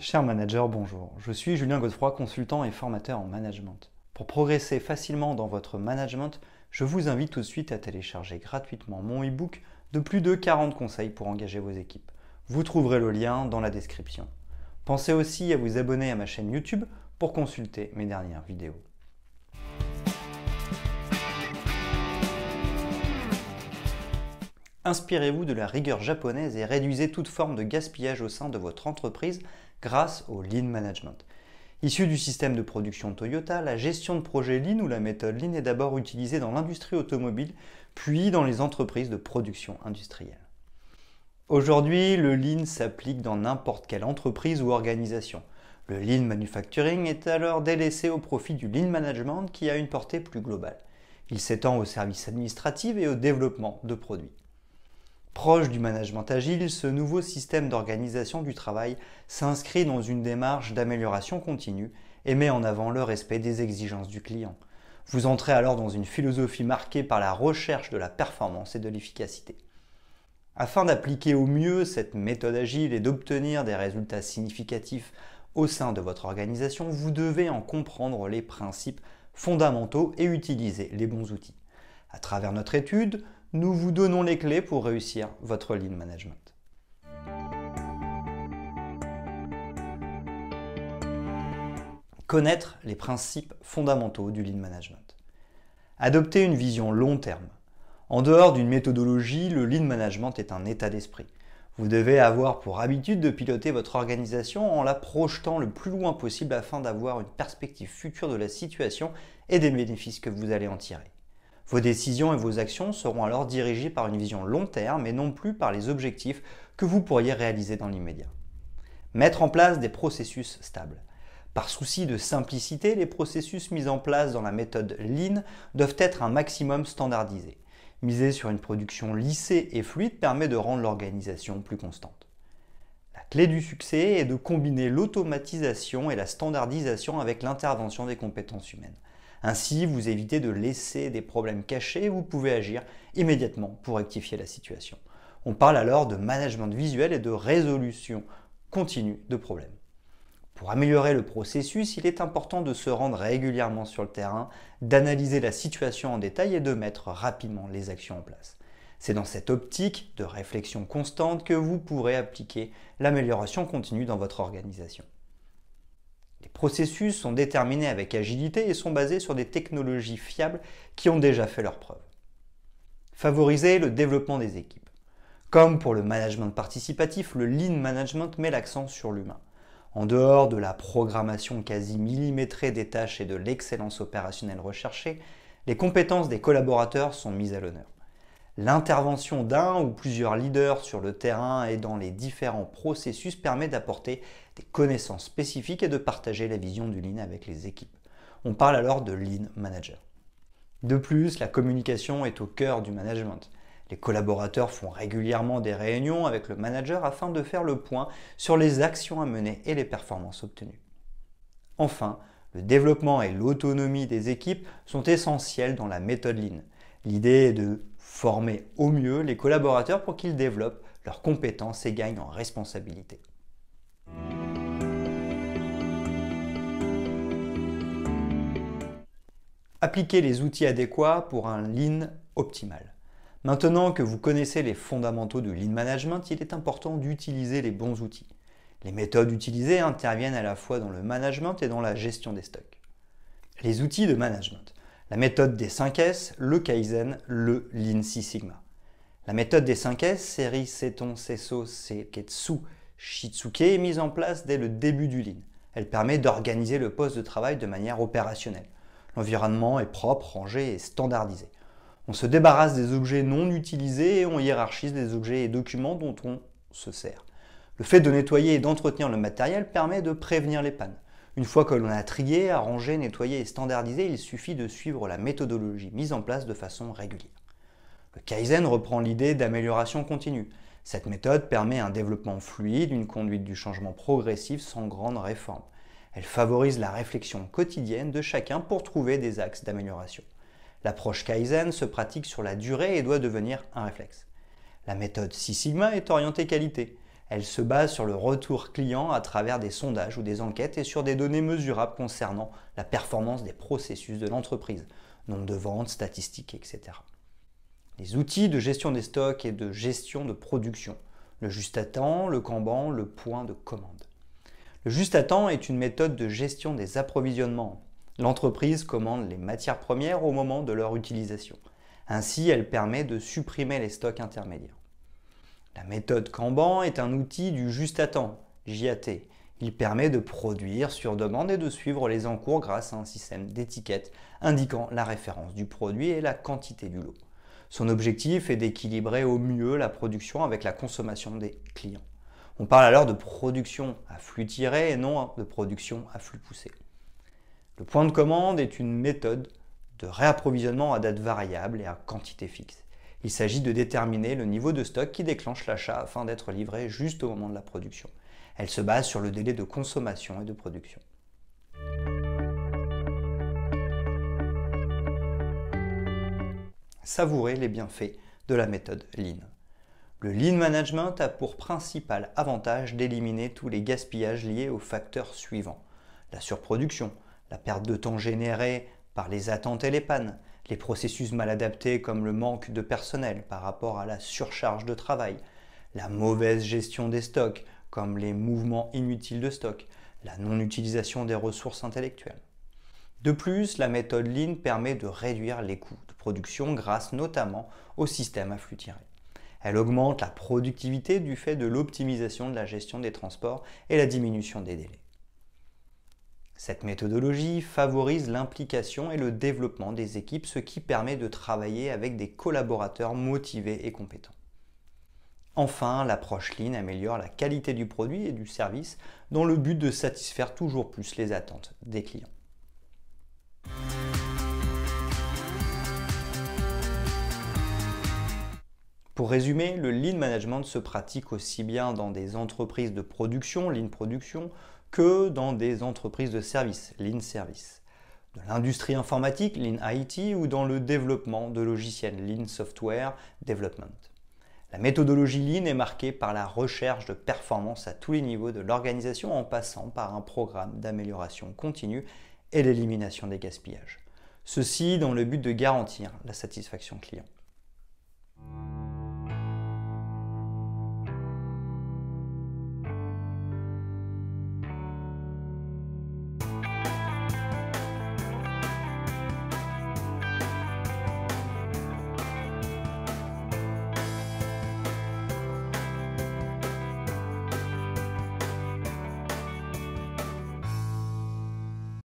Chers manager, bonjour. Je suis Julien Godefroy, consultant et formateur en management. Pour progresser facilement dans votre management, je vous invite tout de suite à télécharger gratuitement mon e-book de plus de 40 conseils pour engager vos équipes. Vous trouverez le lien dans la description. Pensez aussi à vous abonner à ma chaîne YouTube pour consulter mes dernières vidéos. Inspirez-vous de la rigueur japonaise et réduisez toute forme de gaspillage au sein de votre entreprise grâce au lean management. Issu du système de production Toyota, la gestion de projet Lean ou la méthode Lean est d'abord utilisée dans l'industrie automobile, puis dans les entreprises de production industrielle. Aujourd'hui, le Lean s'applique dans n'importe quelle entreprise ou organisation. Le Lean Manufacturing est alors délaissé au profit du Lean Management qui a une portée plus globale. Il s'étend aux services administratifs et au développement de produits. Proche du management agile, ce nouveau système d'organisation du travail s'inscrit dans une démarche d'amélioration continue et met en avant le respect des exigences du client. Vous entrez alors dans une philosophie marquée par la recherche de la performance et de l'efficacité. Afin d'appliquer au mieux cette méthode agile et d'obtenir des résultats significatifs au sein de votre organisation, vous devez en comprendre les principes fondamentaux et utiliser les bons outils. À travers notre étude, nous vous donnons les clés pour réussir votre lead management. Connaître les principes fondamentaux du lead management. Adopter une vision long terme. En dehors d'une méthodologie, le lead management est un état d'esprit. Vous devez avoir pour habitude de piloter votre organisation en la projetant le plus loin possible afin d'avoir une perspective future de la situation et des bénéfices que vous allez en tirer. Vos décisions et vos actions seront alors dirigées par une vision long terme et non plus par les objectifs que vous pourriez réaliser dans l'immédiat. Mettre en place des processus stables. Par souci de simplicité, les processus mis en place dans la méthode Lean doivent être un maximum standardisés. Miser sur une production lissée et fluide permet de rendre l'organisation plus constante. La clé du succès est de combiner l'automatisation et la standardisation avec l'intervention des compétences humaines. Ainsi, vous évitez de laisser des problèmes cachés et vous pouvez agir immédiatement pour rectifier la situation. On parle alors de management visuel et de résolution continue de problèmes. Pour améliorer le processus, il est important de se rendre régulièrement sur le terrain, d'analyser la situation en détail et de mettre rapidement les actions en place. C'est dans cette optique de réflexion constante que vous pourrez appliquer l'amélioration continue dans votre organisation. Les processus sont déterminés avec agilité et sont basés sur des technologies fiables qui ont déjà fait leurs preuves. Favoriser le développement des équipes. Comme pour le management participatif, le lean management met l'accent sur l'humain. En dehors de la programmation quasi millimétrée des tâches et de l'excellence opérationnelle recherchée, les compétences des collaborateurs sont mises à l'honneur. L'intervention d'un ou plusieurs leaders sur le terrain et dans les différents processus permet d'apporter des connaissances spécifiques et de partager la vision du Lean avec les équipes. On parle alors de Lean Manager. De plus, la communication est au cœur du management. Les collaborateurs font régulièrement des réunions avec le manager afin de faire le point sur les actions à mener et les performances obtenues. Enfin, le développement et l'autonomie des équipes sont essentiels dans la méthode Lean. L'idée est de former au mieux les collaborateurs pour qu'ils développent leurs compétences et gagnent en responsabilité. Appliquez les outils adéquats pour un lean optimal. Maintenant que vous connaissez les fondamentaux du lean management, il est important d'utiliser les bons outils. Les méthodes utilisées interviennent à la fois dans le management et dans la gestion des stocks. Les outils de management. La méthode des 5S, le Kaizen, le Lean Six Sigma. La méthode des 5S, série Seton, Seso, Seketsu, Shitsuke, est mise en place dès le début du Lean. Elle permet d'organiser le poste de travail de manière opérationnelle. L'environnement est propre, rangé et standardisé. On se débarrasse des objets non utilisés et on hiérarchise les objets et documents dont on se sert. Le fait de nettoyer et d'entretenir le matériel permet de prévenir les pannes. Une fois que l'on a trié, arrangé, nettoyé et standardisé, il suffit de suivre la méthodologie mise en place de façon régulière. Le Kaizen reprend l'idée d'amélioration continue. Cette méthode permet un développement fluide, une conduite du changement progressif sans grande réforme. Elle favorise la réflexion quotidienne de chacun pour trouver des axes d'amélioration. L'approche Kaizen se pratique sur la durée et doit devenir un réflexe. La méthode Six Sigma est orientée qualité. Elle se base sur le retour client à travers des sondages ou des enquêtes et sur des données mesurables concernant la performance des processus de l'entreprise, nombre de ventes, statistiques, etc. Les outils de gestion des stocks et de gestion de production, le juste à temps, le Kanban, le point de commande. Le juste à temps est une méthode de gestion des approvisionnements. L'entreprise commande les matières premières au moment de leur utilisation. Ainsi, elle permet de supprimer les stocks intermédiaires. La méthode Kanban est un outil du juste à temps, JAT. Il permet de produire sur demande et de suivre les encours grâce à un système d'étiquettes indiquant la référence du produit et la quantité du lot. Son objectif est d'équilibrer au mieux la production avec la consommation des clients. On parle alors de production à flux tiré et non de production à flux poussé. Le point de commande est une méthode de réapprovisionnement à date variable et à quantité fixe. Il s'agit de déterminer le niveau de stock qui déclenche l'achat afin d'être livré juste au moment de la production. Elle se base sur le délai de consommation et de production. Savourez les bienfaits de la méthode Lean. Le Lean Management a pour principal avantage d'éliminer tous les gaspillages liés aux facteurs suivants. La surproduction, la perte de temps générée par les attentes et les pannes, les processus mal adaptés comme le manque de personnel par rapport à la surcharge de travail, la mauvaise gestion des stocks comme les mouvements inutiles de stock, la non-utilisation des ressources intellectuelles. De plus, la méthode Lean permet de réduire les coûts de production grâce notamment au système à flux tiré. Elle augmente la productivité du fait de l'optimisation de la gestion des transports et la diminution des délais. Cette méthodologie favorise l'implication et le développement des équipes, ce qui permet de travailler avec des collaborateurs motivés et compétents. Enfin, l'approche Lean améliore la qualité du produit et du service dans le but de satisfaire toujours plus les attentes des clients. Pour résumer, le lean management se pratique aussi bien dans des entreprises de production, lean production, que dans des entreprises de services, Lean Service, dans l'industrie informatique, Lean IT, ou dans le développement de logiciels, Lean Software Development. La méthodologie Lean est marquée par la recherche de performance à tous les niveaux de l'organisation en passant par un programme d'amélioration continue et l'élimination des gaspillages. Ceci dans le but de garantir la satisfaction client.